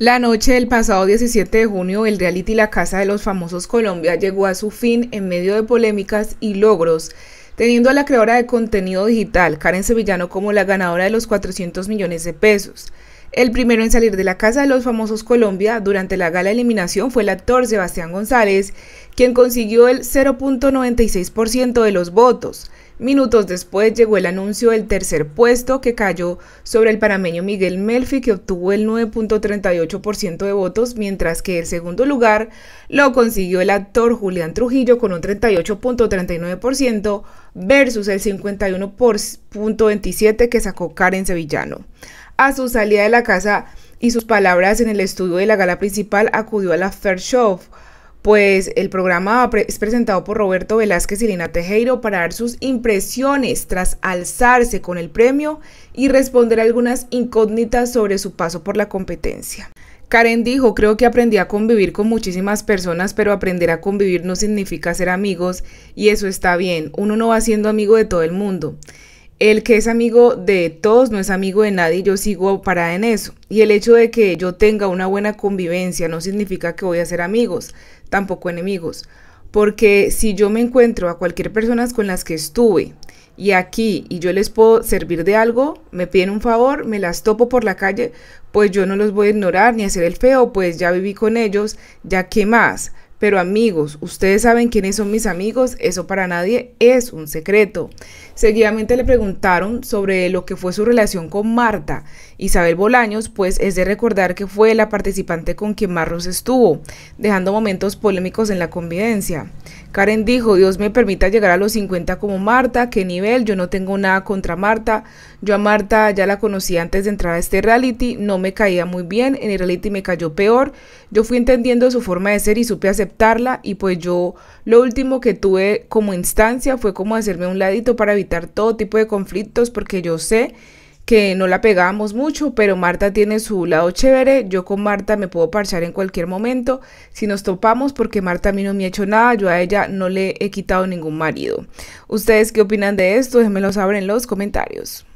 La noche del pasado 17 de junio, el reality La Casa de los Famosos Colombia llegó a su fin en medio de polémicas y logros, teniendo a la creadora de contenido digital, Karen Sevillano, como la ganadora de los 400 millones de pesos. El primero en salir de la casa de los famosos Colombia durante la gala de eliminación fue el actor Sebastián González, quien consiguió el 0.96% de los votos. Minutos después llegó el anuncio del tercer puesto que cayó sobre el panameño Miguel Melfi que obtuvo el 9.38% de votos, mientras que el segundo lugar lo consiguió el actor Julián Trujillo con un 38.39% versus el 51.27% que sacó Karen Sevillano. A su salida de la casa y sus palabras en el estudio de la gala principal acudió a la Fair Show, pues el programa es presentado por Roberto Velázquez y Lina Tejero para dar sus impresiones tras alzarse con el premio y responder algunas incógnitas sobre su paso por la competencia. Karen dijo, creo que aprendí a convivir con muchísimas personas, pero aprender a convivir no significa ser amigos y eso está bien, uno no va siendo amigo de todo el mundo el que es amigo de todos no es amigo de nadie, yo sigo parada en eso. Y el hecho de que yo tenga una buena convivencia no significa que voy a ser amigos, tampoco enemigos. Porque si yo me encuentro a cualquier persona con las que estuve y aquí y yo les puedo servir de algo, me piden un favor, me las topo por la calle, pues yo no los voy a ignorar ni hacer el feo, pues ya viví con ellos, ya qué más. Pero amigos, ustedes saben quiénes son mis amigos, eso para nadie es un secreto. Seguidamente le preguntaron sobre lo que fue su relación con Marta. Isabel Bolaños, pues es de recordar que fue la participante con quien Marros estuvo, dejando momentos polémicos en la convivencia. Karen dijo, Dios me permita llegar a los 50 como Marta, qué nivel, yo no tengo nada contra Marta, yo a Marta ya la conocí antes de entrar a este reality, no me caía muy bien, en el reality me cayó peor, yo fui entendiendo su forma de ser y supe aceptar y pues yo lo último que tuve como instancia fue como hacerme un ladito para evitar todo tipo de conflictos porque yo sé que no la pegábamos mucho, pero Marta tiene su lado chévere, yo con Marta me puedo parchar en cualquier momento, si nos topamos, porque Marta a mí no me ha hecho nada, yo a ella no le he quitado ningún marido. ¿Ustedes qué opinan de esto? Déjenmelo saber en los comentarios.